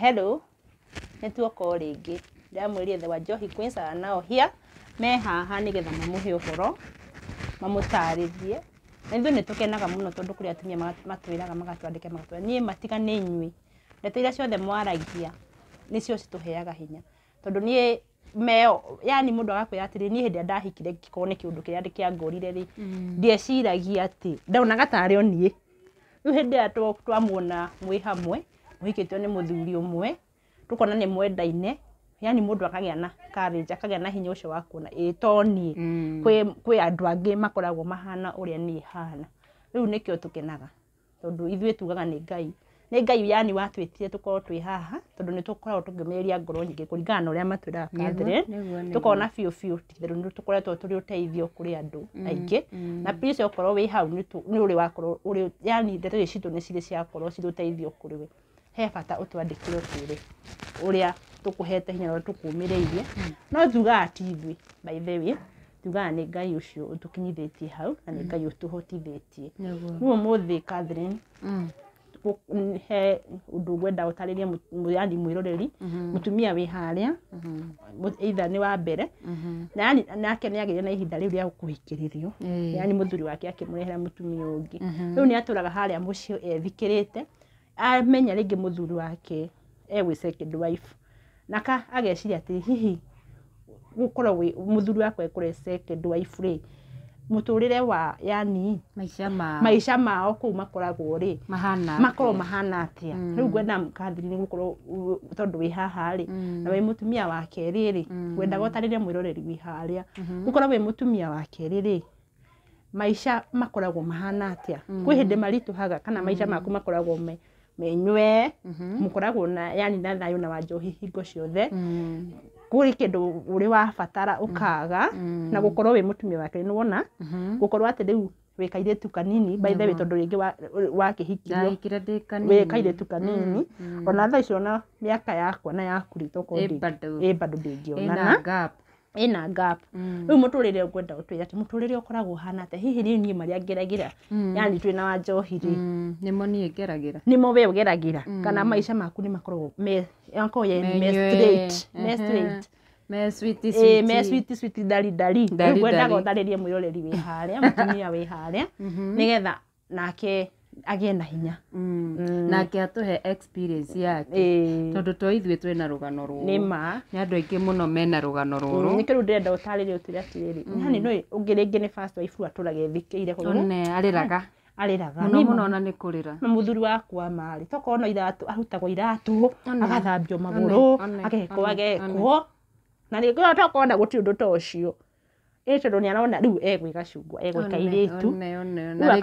hello nä tuoka rä ngä ndamwä the wa njohi kwinsa nao hia me haha nä getha mamå he å horo mamå tarä rie na ithuä nä tå kenaga må no tondå kå rä atumia matwä raga magatwandä magatwä niä matiga nä inyuä ndeto iria ciothe mwaragia nä cio citå heaga hinya tondå niä meo yani må ndå agakwä ra atä rä niä hä ndä a ndahikire ngäkorwo nä kä å ndå kä rä a ndä kä angårire rä mm. ndieciragia atä ndonaga tarä o niä rä u hä ndä ä twamuona mwä hamwe uhikitio nä må thuri å mwe tå kona nä mwendaine yani må ndå akagä na courage akagä a na hinya å cio wa kuona ä to niä mm. kwä andå angä makoragwo mahana å rä hana rä u nä kä o tå kenaga tondå ithuä tugaga nä ngai nä ngai yani watwätire tå korwo twä haha tondå nä tå koragwo tå ngä mä ria ngoro nyingä kå ringana na å rä a matwä raga tå kona biå biå titherå nä tå koretwo tå rä å teithio kå rä mm, mm. na pä cio korwo hau nä å rä wakorwo yani ndeto citå nä cirä ciakorwo cirä å teithio kå we he bata ũtwandĩkĩre ũtwĩre ũrĩa tũkũhete hinya ũrĩa tũkũmĩrĩirie hmm. no tugaga ti ithuĩ by the way tugaga nĩ ngai ũcio ũtũkinyithĩtie hau na nĩ hmm. ngai ũtũhotithĩtie rĩu ũmũthĩ Catherine hmm. he ũndũ ngwenda ũtarĩrie yani mwĩroreri mũtumia wĩ harĩa itha nĩ wa mbere nake nĩ agĩire na ihinda rĩu rĩa kũhikĩrĩrio yani mũthuri wake akĩmũrehera mũtumia ũngĩ rĩu nĩ atũraga harĩa mũciĩ ethikĩrĩte amenya rĩngĩ mũthuri wake egwĩ second wife naka ageciria atĩ hihi gũkorwo wĩ mũthuri wakwa ekore second wife rĩ mũtũrĩre wa yani maisha ma maisha mao kũu makoragwo rĩ mahana makoro mahana atĩa mm. rĩu ngwenda mkathiri nĩ gũkorwo tondũ wĩ haha rĩ mm. na wĩ mũtumia wa kerĩ rĩ mm. ngwendaga mm. ũtarĩre mwĩroreri wĩ harĩa mm -hmm. gũkorwo wĩ mũtumia wa kerĩ rĩ maica makoragwo mahana atĩa mm. kwĩ hĩndĩ maritũhaga kana maisha maku makoragwo me menywe mm-hmm. mukoragwo na yani na thayo na wanjohi hingo ciothe kuri mm. kindu uri wabatara ukaga mm. na gukorwo wi mutumia wake ni wona mm-hmm. gukorwo ati riu wä kairä kanini by the way tondå rä ngä wakä kairä tu kanini mm-hmm. ona tha icio ona mä aka yakwa na yaku rä tokå ä mbandå ndä ngä onana ina gap mm. uyu muturire ngwenda utwira ati muturire ukoragwo hana ate hihi ni ni maria ngeragira mm. yani twina wa njohiri mm. nimo niĩ ngeragira nimo we ugeragira mm. kana maisha maku ni makoragwo me yako ye me straight me straight me sweet eh, sweet e, me sweet sweet dali dali ngwenda utharirie mwiroreri wi haria mutumia wi haria mhm. nigetha nake agie na hinya mm. Mm. nake atuhe experience yake tondå to ithuä twä na rå gano nä ma ni andå aingä må no mena rå gano ni kiru nä kä rä atiriri ndä no å tarä first å aturage re atä rä ariraga ariraga nä muno rä ngä ire arä raga arä na nä kå rä ra na må thuri wakwa marä tokorwo no iratå arutagwo iratå agathambio magå rå agekwo na ni kiru tokorwo na gutindu to ucio ndå ta å cio ä tondå nä arona rä u egwä gacungwa egwä kairä tu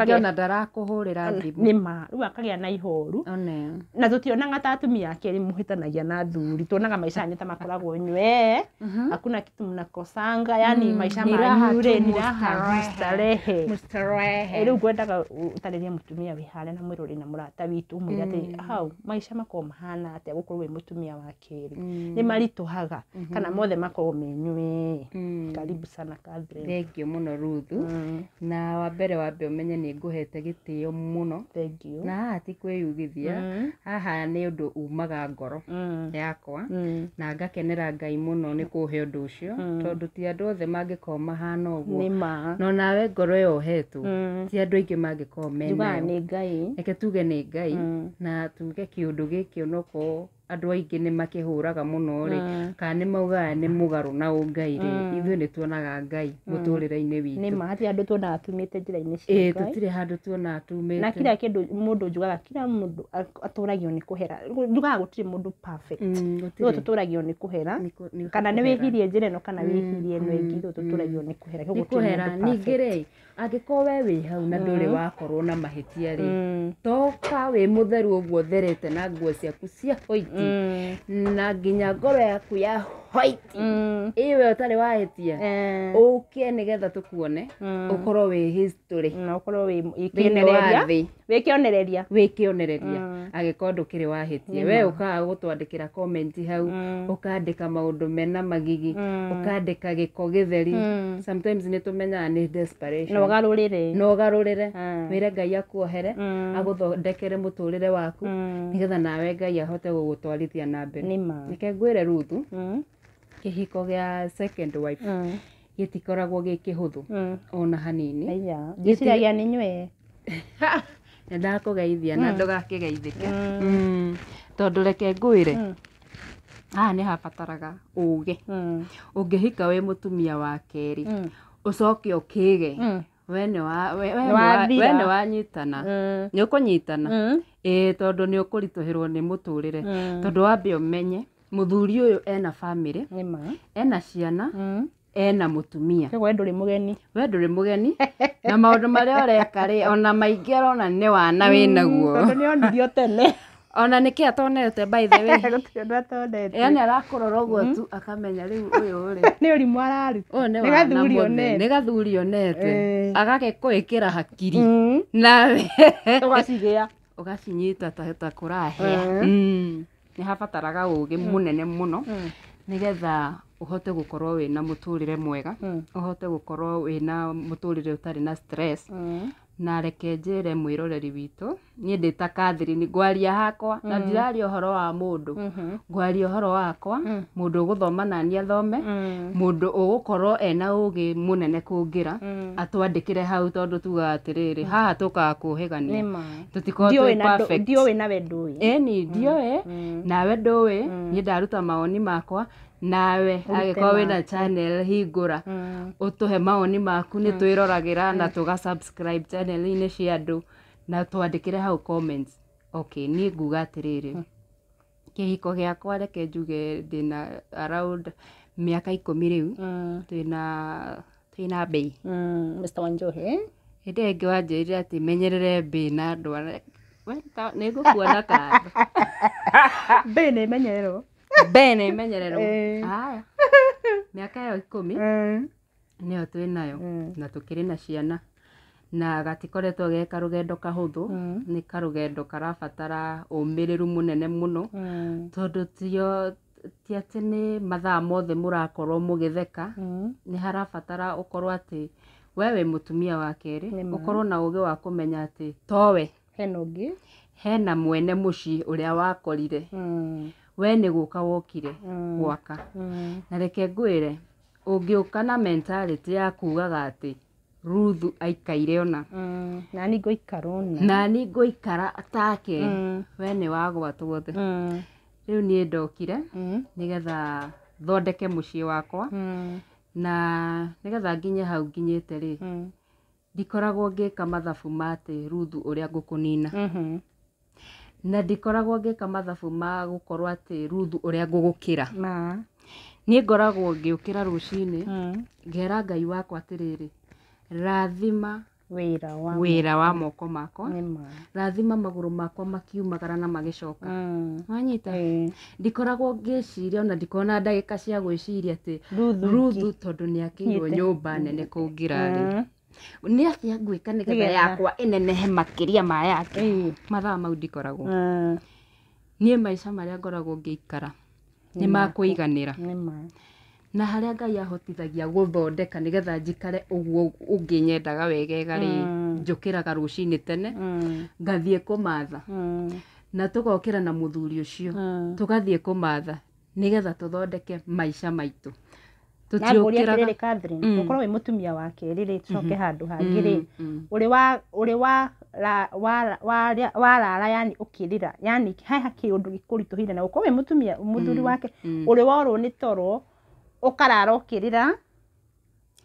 ona ndarakå hå rä ra nä ma rä u akagä a na ihoru na tå tionaga ta atumia ake rä må hä tanagia na thuri tuonaga maisha nä ta makoragwo nywe mhm. hakuna kitu mnakosanga yani mm, maisha manyu rä nä rahamustarehe mustarehe eh, u ngwendaga å tarä ria må tumia wä hare na mwä rå na må rata witå mwä re atä mm. hau maica makorwo mahana atä a gå korwo wä må tumia wa kerä mm. nä maritå haga mhm. kana mothe makorwo menywe karibu sana ka thengio må no ruthu mm. na wambere wambe å menye nä ngå hete gä tä o må no na haha ti kwä yugithia mm. haha nä å ndå umaga ngoro mm. yakwa na ngakenera ngai må no nä kå he å ndå å cio tondå ti andå othe mangä korwo mahana å guo no nawe ngoro ä yo ohetwo ti andå aingä mangä korwo menayo eke tuge nä ngai na tuge kä å ndå gä kä o nokorwo andå aingä nä makĩhũraga mũno rä ah. kana nä maugaga nä må garå na å ngai rä ithuä nä tuonaga ngai må tå rä re-inä witå handå tuonaga tumä te njä-ra-inä ä tå handå tuonaga tumä na kira kä må ndå njugaga kira må ndå atå ragio nä kå hera njugaga gå tirä må ndå tå tå ragio nä kå hera kana nä wä hirie njä ra ä no kana mm, wä hirie ä no ä ngä mm, tå tå ragio mm. nä kå hera kå hera ningä rä angĩkorwo we wĩ hau na ndũrĩ mm. wakorwo na mahĩtia rĩ mm. toka wĩ mũtheru ũguo therete na nguo ciaku cia white mm. na nginya ngoro yaku ya white iwe mm. utari wahätia uke eh. nigetha tukuone ukorwo mm. wi history na mm, ukorwo wikionereria wikionereria wikionereria agikorwo ndukiri wahätia we ukaga gutwandikira comment hau ukandika maundu mena magigi ukandika giko githeri sometimes ni tumenya ni desperation no garurire no garurire wire ngai akuohere aguthondekere muturire waku nigetha nawe ngai ahote gugutwarithia na mbere nike ngwire ruthu kihiko gĩa second wife mm. gitikoragwo gĩ kĩhũthũ mm. ona hanini ngĩciragia nĩ nywee na ndakũgeithia na mm. ndũgakĩgeithĩke tondũ reke ngwĩre haha nĩ habataraga uge ungihika wĩ mutumia wa kerĩ ũcoke ũkĩge we nĩ wanyitana nĩ ũkũnyitana ĩĩ tondũ nĩ ũkũritũhĩrwo ni muturire tondũ wambe ũmenye muthuri uyu ena family ena ciana mm. ena mutumia koguo nduri mugeni we nduri mugeni na maundu maria ureka ri ona maingi arona ne wana winaguo mm, tondu ni onirio tene ona nä kä atonete by the way yani arakårora å guo tu mm. akamenya rä u å yå rä nä å rimå ararä gathuri onete eh. agagäkå ä kä ra hakiri mm. nawe å gacinyita ta kå rahea eh nä habataraga å gä nene må no nä getha å hote gå korwo wä na må tå rä re mwega mm. å hote gå korwo wä na må tå rä re å tarä na na reke njĩre mwĩroreri witũ niĩ ndĩ ta Catherine ngwaria hakwa na mm. ndiraria ũhoro wa mũndũ mm-hmm. ngwaria ũhoro wakwa mm. mũndũ ũgũthoma na niĩ athome mm. mũndũ ũgũkorwo ena ũgĩ mũnene kũngĩra atwandĩkĩre hau tondũ tugaga atĩrĩrĩ haha tũkaga kũhĩgania tũtikoragwo perfect ndiũĩ nawe ndũĩ ĩni ndiũĩ nawe ndũĩ niĩ ndaruta mawoni makwa nawe angĩkorwo wĩna channel hingũra utuhe mm. maoni maku mm. ni twiroragira na mm. tũga subscribe channel-inĩ cia andũ na twandĩkĩre hau comments okay niĩ nguga atĩrĩrĩ kĩhiko gĩakwa reke njuge ndĩna around miaka ikũmi riu twina twina mbei Mr. Wanjohi hĩndĩ ĩyo ĩngĩ wanjĩrire atĩ menyerere mbĩ na ndwara nĩ ngũkuona kando mbĩ nĩ menyererwo bene menyerero imenyererwo eh. aya mä aka ä yo ikå mi eh. nä yo twä nayo eh. na tå kä rä na ciana na gatikoretwo ge karugendo kahuthu mm. nä karugendo karabatara umiriru munene muno mm. tondu tiyo ti atä nä mathaa mothe må rakorwo må gä theka mm. nä harabatara å korwo atä we wä må tumia wa kerä å korwo na å gä wa kå menya atä towe hena mwene må ciä å rä a wakorire mm we nä gå ka wokire mm. gwaka mm. na reke ngwä re ũngĩ ũka na mentality ya kugaga atĩ Ruthu aikaire ona mm. nani ngũikara ona nani take we nĩ wagwatwothe rä u rĩu niĩ ndokire nä nĩgetha thondeke mũciĩ wakwa na na nĩgetha nginye hau nginyĩte rĩ rä ndikoragwo ngĩka mathabu ma atĩ Ruthu ũrĩa ngũkũnina mm -hmm na ndikoragwo ngĩka mathabu ma gũkorwo atĩ ruthu ũrĩa ngũgũkĩra niĩ ngoragwo ngĩũkĩra rũcinĩ hmm. ngera Ngai wakwa atĩrĩrĩ rathima wĩra wa wĩra wa moko makwa rathima magũrũ makwa makiumagara na magĩcoka hmm. wanyita ndikoragwo ngĩciria ona ndikoragwo na ndagĩka cia gwĩciria atĩ ruthu tondũ akĩirwo nyũmba nene kũngĩrarĩ hmm. nä acia ngwä ka nä gea yakwa ä nene he makä ria ma yake mathaa mau ndikoragwo niä maica marä a ngoragwo ngä ikara nä makå iganä ra na harä a ngai ahotithagia gå thondeka nä getha njikare å guo å ngä nyendaga wegegarä njå kä raga rå cinä tene ngathiä kå matha na tå gokä ra na må thuri å cio tå gathiä kå matha nä getha tå thondeke maica maitå Mm. Mm-hmm. Mm-hmm. na ngå ria kä rä Catherine mm. å wä må tumia wa kerä rä tå coke handå hangä rä å rä warara yani å kä rä ra yani heha kä å ndå gä kå ritå hire na gå korwo wä må tumia må thuri wake å rä worwo nä toro å karara å kä rä ra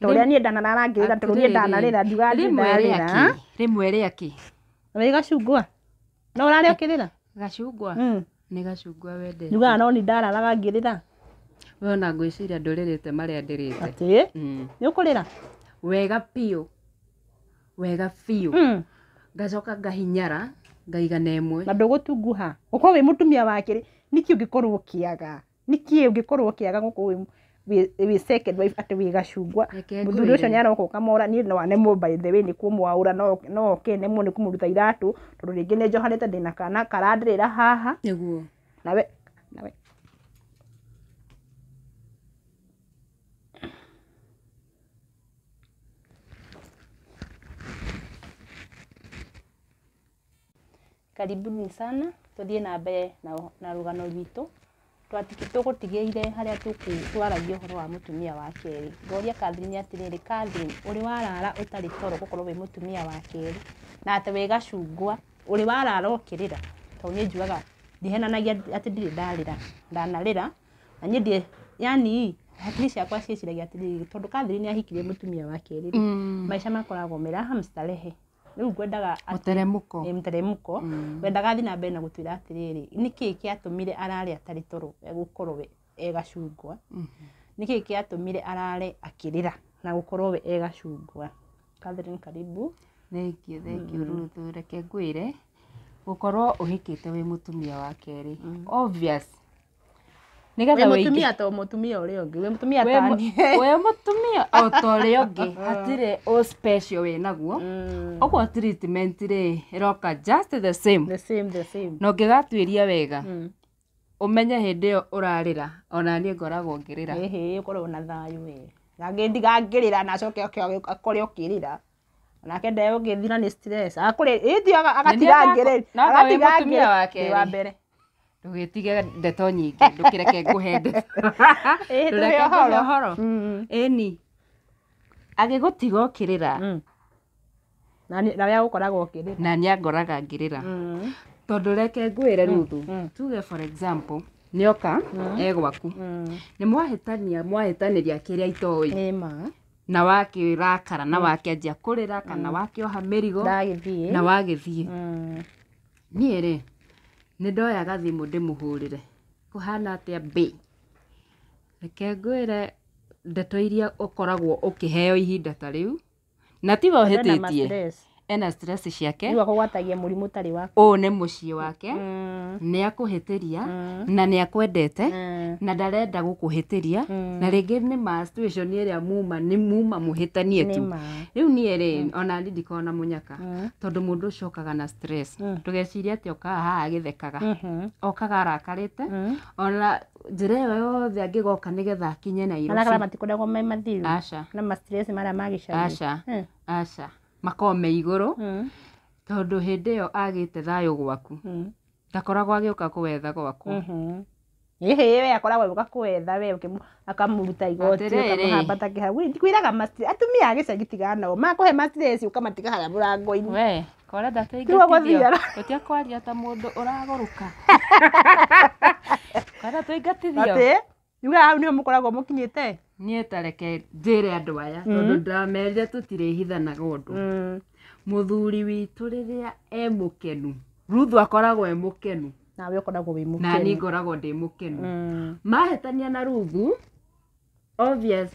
ta å rä a niä ndanarara ngä rä ra tondå niä ndanarä ra ndigarä rä mwe rä akä wä gacungwa no å rarä å kä rä ra gacungwa nä gacungwa wendete no nä ndararaga ngä rä ra we ona ngwiciria ndũrĩrĩte marĩa ndirite ati mm. ni ukurira wega biũ wega biũ hmm. ngacoka ngahinyara ngaiga na ĩmwe na ndũgũtunguha gũkorwo wĩ mũtumia wa kerĩ nĩkĩ ũngĩkorwo ũkĩaga nĩkĩ ũngĩkorwo ũkĩaga gũkorwo wĩ second wife atĩ wĩ gacungwa mũthuri ũcio nĩaroka ni na no anemwo by the way nĩ kũmwaũra no oke nemwo nĩ kũmũruta iratũ tondũ rĩngĩ nĩnjohanĩte ndĩna kana karandĩrĩra haha niguo nawe karibuni sana tuthie na mbere na rugano rwitu tugutigeire haria tutwaragia uhoro wa mutumia wa keri ngoria Catherine atiriri Catherine uri warara utari toro gukorwo wi mutumia wa keri na ati wi gacungwa uri warara ukirira to ni njuaga ndihenanagia ati ndiri ndarira ndanarira na ni ndie yani hakiri ciakwa ciĩciragia atiriri tondu Catherine nĩ ahikirie mutumia wa keri mm. maica makoragwo meraha mstarehe riu ngwendaga muteremko muteremko mm. wendaga thi na mbere na gutwira atiriri niki kiatumire arare atari toro e, gukorwo we egacungwa mm-hmm. niki kiatumire arare akirira na gukorwo we egacungwa Catherine karibu thank you thank you mm. Ruth reke ngwire gukorwo uhikite wi mutumia wa keri mm. obvious nä getha mutumia to mutumia uri rä a mutumia tani wä mutumia we mutumia o ta å rä a å special we naguo å mm. treatment re iroka just the same the same na å ngä gatuä wega umenye mm. hindi yo urarira ona ni ngoragwo ngirira ehe ukorwo na thayu we nangä gangirira na acoke akore å kä rä ra ni stress ngä thira nä agatiga ngä rä wa mbere ndũgĩtige ndeto nyingĩ ndũkĩreke ngũhe ndeto eh, ũhoro ĩni mm. agĩgũtiga ũkĩrĩra nawe mm. agũkoraga ũkĩrĩra na ni angoraga ngirira tondu reke ngwĩre mm. ruthu tuge for example nĩoka egwaku nĩ mwahĩtania mwahĩtanĩria kĩrĩa itoi na rakara na wakĩanjia kurira kana wakĩoha mĩrigo na wagithie niere nĩ ndoyaga thimũ ndĩmũhũrĩre kũhana atĩa mbĩ reke ngwĩre ndeto iria ũkoragwo ũkĩheo ihinda ta rĩu na tiwe ũhĩtĩtie ena stress ciake rä u agågwatagia må rimå tarä wake å mm. ne må wake ni akå hä tä ria mm. na nä akwendete mm. na ndarenda gå kå na rä ngä nä ma ä rä muma ni muma må hä tanie tu rä u niä rä ona ndindikoo na må nyaka tondå må ndå å cokaga na tå geciria atä okaga haha agä thekaga mm-hmm. okaga arakarä te ona njä ra ä yo yothe angä goka nä getha akinye na iroaca na marä a magä aca makoo me igũrũ hmm. tondũ hĩndĩ ĩyo agĩte thayũ gwaku hmm. ndakoragwo agĩũka kũwetha gwaku hmm. ĩhĩ we akoragwo agĩũka kũwetha we akamũruta igoti ũkamũhambata kĩhau ndikwĩraga atumia a gĩcagi tiga nao makũhe matireci ũkamatiga harĩa mũrango-inĩ we korenda tũingatithio tũtiakwaria ta mũndũ ũragũrũka korenda tũingatithio atĩ yugaga hau nĩho mũkoragwo mũkinyĩte niĩ ta reke njĩre andũ aya mm. tondå ndamerire tũtirĩhithanaga å ndå må mm. thuri witå rä Ruthu a e mũkenu akoragwo e ũkoragwo må kenu na ningoragwo ndä må kenu mm. mahetania na Ruthu obvious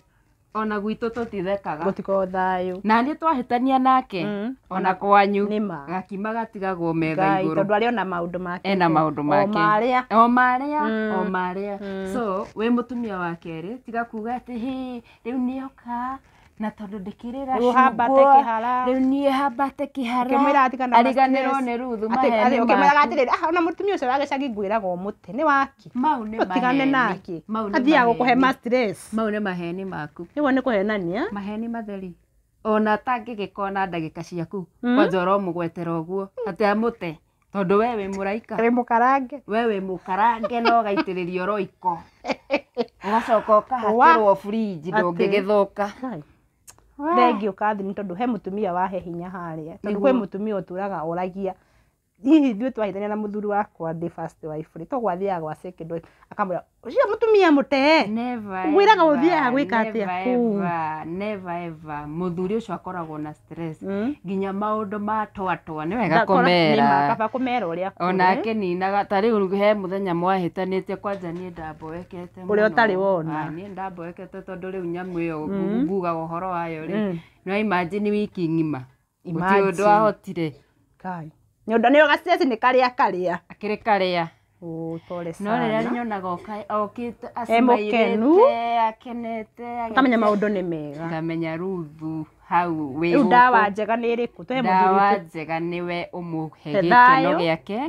ona gwitå tå tithekaga gå tikoo thayå na niä twahätania nake mm. ona kwanyu gakima gatigagwo mega igå rå tondå ona maå ndå make ena maå ndå make o marä a o mm. marä a mm. so wä må tumia wa kerä tiga kuga atä hä rä u nä oka na tondu ndikirira riu nie hambate kiharaariganirwo ni ruthu ukimwiraga atiriri ona mutumia ucio wagicagi ngwiraga umuti ni waki tigane nake athiaga gukuhe ma mau ni maheni maku niwo ni kuhenania maheni matheri ona tangigikona ndagika ciaku hmm? kwanja uromugwetera guo ati amute tondu we wi muraika wi mukarange we wi mukarange no gaitiririo roiko ugacoka ukahatirwo fridge ndungigithuka thengiå kathini ah. tondå he må tumia wahe hinya harä a tondå kwä må tumia å oragia hihi ithuĩ twaithania na mũthuri wakwa the first wife to gwathia gwa second wife akamwira akamwĩra ũcio mũtumia mũtee mwĩraga uthia gwĩka atĩa kũu never ever muthuri ucio akoragwo na stress hmm? nginya maũndũ ma twa ni wega komera komera kũmera kũmera ũrĩa onake ninaga ta rĩu he muthenya mũthenya mwahĩtanĩte kwanja niĩ ndamboekete uri ũtarĩ wona ni niĩ ndamboekete tondũ riu nyamu ĩyo hmm. ngugaga ũhoro wayo ri hmm. no imagine wiki ng'ima gũtirĩ ũndũ ahotire ndå nä ogaceci nä karä a karä a akä rä karä a no rä rä a nyonaga okite acimairä te akenete kamenya maå ndå nä mega kamenya ruthu hau wä rä ndawa njega nä rä kå ndawa njega nä we å må he gä keno gä ake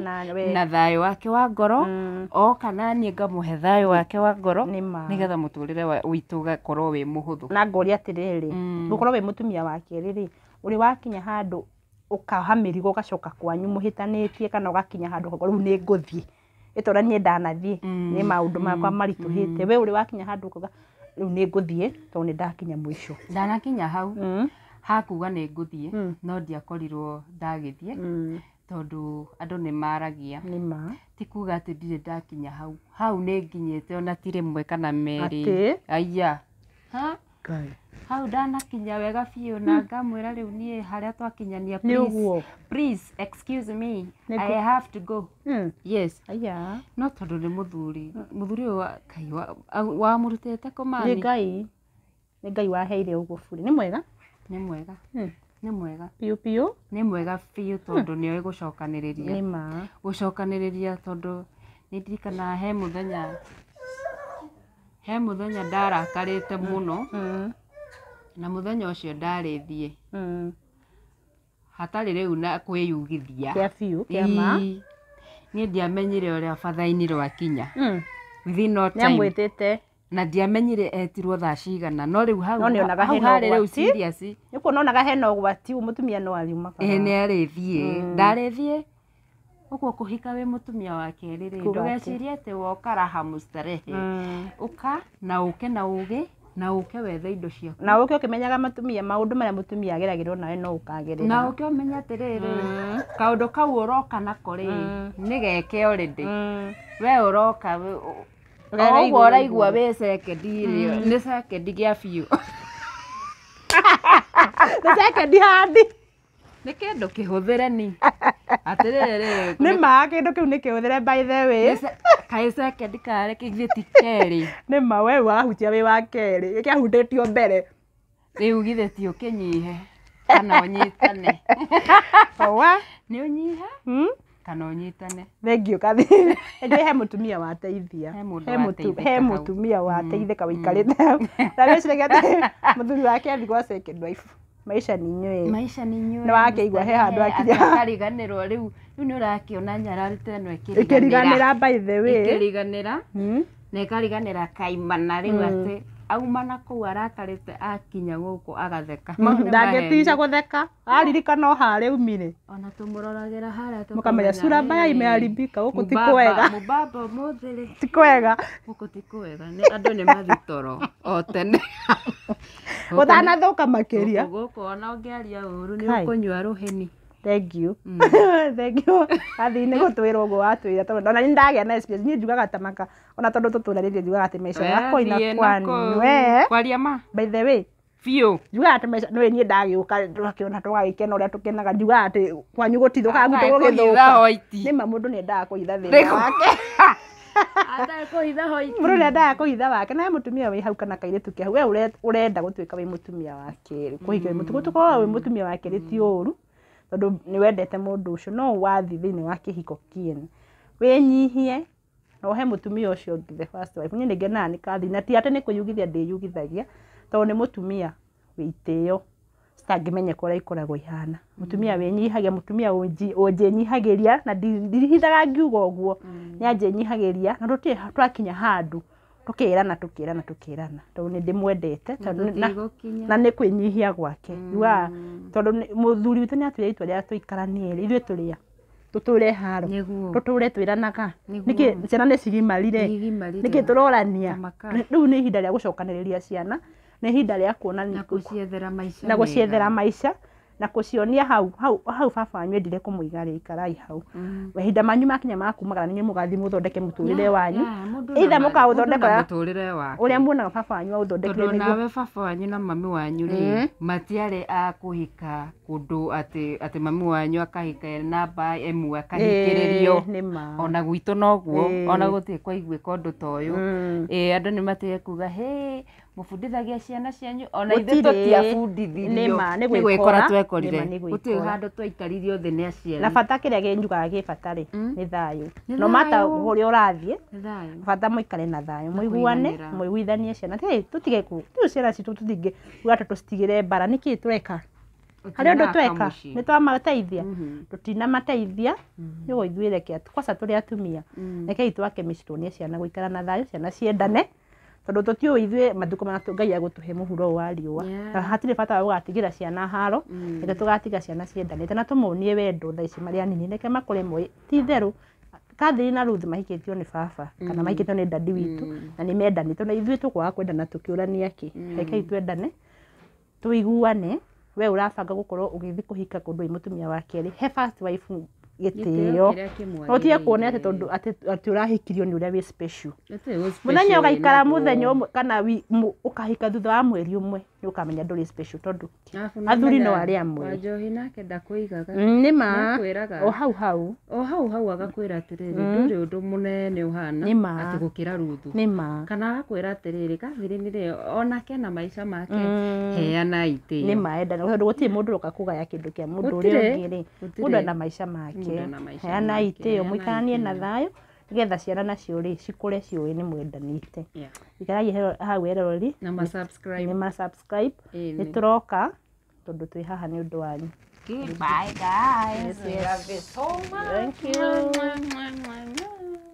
na thayå wake wa ngoro mm. o kana niä ngamå he thayå wake wa ngoro nä getha må tå rä re witå gakorwo wä må hå thå na ngå ria atä rä mm. rä gå korwo wä må tumia wa rä å rä wakinya handå ukoha mirigo ugacoka kwanyu muhitanitie kana ugakinya handu riu ni nguthie itona nie ndanathie ni mm. maundu makwa mm. marituhite mm. we uri wakinya handu kuga riu ni nguthie tondu ni ndakinya mwico ndanakinya hau hakuga nä ngå thiä no ndiakorirwo ndagäthiä tondå andå nä maragia ti kuga atä ndirä ndakinya hau hau nä nginyä te ona ti mwe kana aiya aia Ngai hau ndanakinya wega biũ na hmm. ngamwĩra rĩu niĩ harĩa twakinyania nĩ ũguo please excuse me Neko. i have to go mm. yes aya no tondũ nĩ mũthuri mũthuri ũyũ kai wa wamũrutĩte kũmani nĩ ngai nĩ ngai waheire ũguo buri nĩ mwega nĩ mwega mm nĩ mwega piu piu nĩ mwega biũ tondũ hmm. nĩoĩ gũcokanĩrĩria nĩma gũcokanĩrĩria tondũ nĩndirikanaga he mũthenya he må thenya ndarakarä te må no na må thenya å cio ndarä thiä hatarä rä u na kwä yugithia nä ndiamenyire å rä a bathainä rwakinya thnäamwä tä te na ndiamenyire etirwo thaacigana no räharä r unä kuo nonaga hena ågwatimå tumia nar nä arä thiä ndarä thie uguo kuhika wi mutumia wa keri ri ndugecirie ati woka raha mustarehe uka hmm. na uke na uge na uke wethe indo ciaku na uke ukimenyaga matumia maundu maria mutumia ageragirwo nawe no ukagirira na uke umenye atiriri hmm. kaundu kau uroka nako ri hmm. ni geke already we uroka oguo ũraigua wĩ cekendi ni cekendi gĩa biũ nĩ cekendi handi nä kä ndå kä hå ni ma kä kiu ni kihuthire by the way kaäcekendi karä kä githä ti keri ni ma we wa hutia we wa keri ki kä ahutä mbere rä u githä ti å kana å owa ni nä å kana å thank you kathi ndi he mutumia wa teithia he mutumia he mutumia wa teithika hmm. wikarite hmm. te na wä cirä gä atä må thuri wake athigwa second wife maisha ni nywä maisha ni nywä wake igwa he handå akija rä riu riu u nä å nyararite no ä kä by the way ä kä riganä ra hmm? na ä kariganä ra kaimana rä u atä auma na kou arakarite akinya guku agatheka ndangiticia gutheka aririkana o haria aumire ona tumuroragera to mukamenya sura mbaya imeharibika guku ti kwega mubaba umuthiri tikwega kwega guku tikwega kwega andu ni mathitoro otene tene gutanathuka makiria guku ona ungiaria uru ni ukunywa ruheni thengiå thengiå athii-inä gå njugaga ta maka ona tondå tå njugaga atä maica yakwa ina kwanwe kwaria ma by the way biå njugaga atä maica nä niä ndagä å ka tå njugaga atä kwanyu gå tithå kagu tå ma må ndå nä endaga kå wake må ndå nä endaga kå hitha wake na må tumia wä hau kana kairä tu we å renda gå tuä må tumia wa kerä kå hika wä må wa kerä ti å ru tondå nä wendete må ndå å cio no wathi thä inä wa kä hiko kiene wä nyihie na å he må tumia å cio the first wife niä nä ngenaga nä kathi na ti atä nä kwä yugithia ndä yugithagia tondå nä må tumia wä itä o citangämenya kå rä a ikoragwo ihana må tumia mm. wä nyihagia må tumia å njä nyihagä ria na ndirihithaga ngiuga å guo mm. nä anjä nyihagä ria na twakinya handå tukirana tukirana tukirana tondu ni ndimwendete na ni kwinyihia gwake mm. wa tondu muthuri witu ni atuire itua ria tuikaranie ri ithwe turia tuture haro tũtũre twĩranaga nĩkĩ ciana nĩ cigimarire niki turorania rĩu ni ihinda rĩa gucokaniriria ciana nĩ ihinda rĩa kuonania na gũciethera maica na kucionia hau hau hau baba wanyu endire kumuiga ri karai hau mm. wehinda manyu makinya makumagara ninyu mugathi muthondeke muturire wanyu muka uthondeka muturire waku uria muonaga baba wanyu aũthondekire niguo nawe baba wanyu na mami wanyu ri mm. matiare a kuhika kundu ati ati mami wanyu akahika e ba emu akahikiririo ona gwitũ noguo ona gutirĩ kwaiguĩka ũndũ ta e andũ ni matiye kuga hey mubundithagia ciana cianyu ona ithe tutiabundithirio nĩ gwĩkora twekorire gũtirĩ handũ twaikaririo thĩ nĩ aciari na bata kĩrĩa kĩnjugaga gĩ bata rĩ hmm? nĩ thayũ no mata kũrĩa ũrathiĩ bata mũikare na thayũ mũiguane mũiguithanie ciana tirĩ tũtige tũ ciana citũ tũtingĩ uga tũ tũcitigĩre mbara nĩkĩĩ tũreka harĩ ũndũ tweka nĩ twamateithia mm-hmm. tũtinamateithia nĩ mm-hmm. gũithuĩ reke kwaca tũrĩ atumia mm. rekei twake mĩciĩ tuonie ciana gũikara na thayũ ciana ciendane tondu tutio ithuĩ matuko mana ngai agũtũhe mũhuro wa riũa na hatirĩ bata gũgatigĩra ciana haro mm. ĩndĩ tũgatiga ciana ciendanĩte na tũmonie wendo tha ici marĩ anini reke makũre moĩ ti itherũ Kathiri na Ruth mahikĩtio nĩ baba kana mm. mahikĩtio nĩ dadi witũ mm. na nĩ mendanĩte na ithuĩ tũkwaga kwendana tũkĩũrania kĩ rekei twendane tũiguane we ũrabanga gũkorwo ũgĩthiĩ kũhika kũndũ wĩ mũtumia wa kerĩ he first wife gitio utige kuona ati tondu ati urahikirio ni uria wi special muthenya ugaikara muthenya umwe kana ukahika thutha wa mweri umwe ni ukamenya nduri special tondu athuri no ari amwe njohi nake ndakuigaga mm, ni ma o hau hau o hau hau agakwira atiriri mm. nduri undu munene uhana ati gukira ruthu ni ma kana agakwira atiriri kathiri ni ri onake na maisha make mm. heana ite ni ma enda ndu gutiri mundu uroka kugaya kindu kia mundu uri ungi ri mundu ena maisha make yake heana itĩo mũikaranie na thayũ nĩgetha ciana nacio rĩ cikũre ciũĩ nĩ mwendanĩte ikaragia hau eroreri nĩ ma subscribe ni tũroka tondu twi haha ni undu wanyu bye guys. we love you so much. Thank you.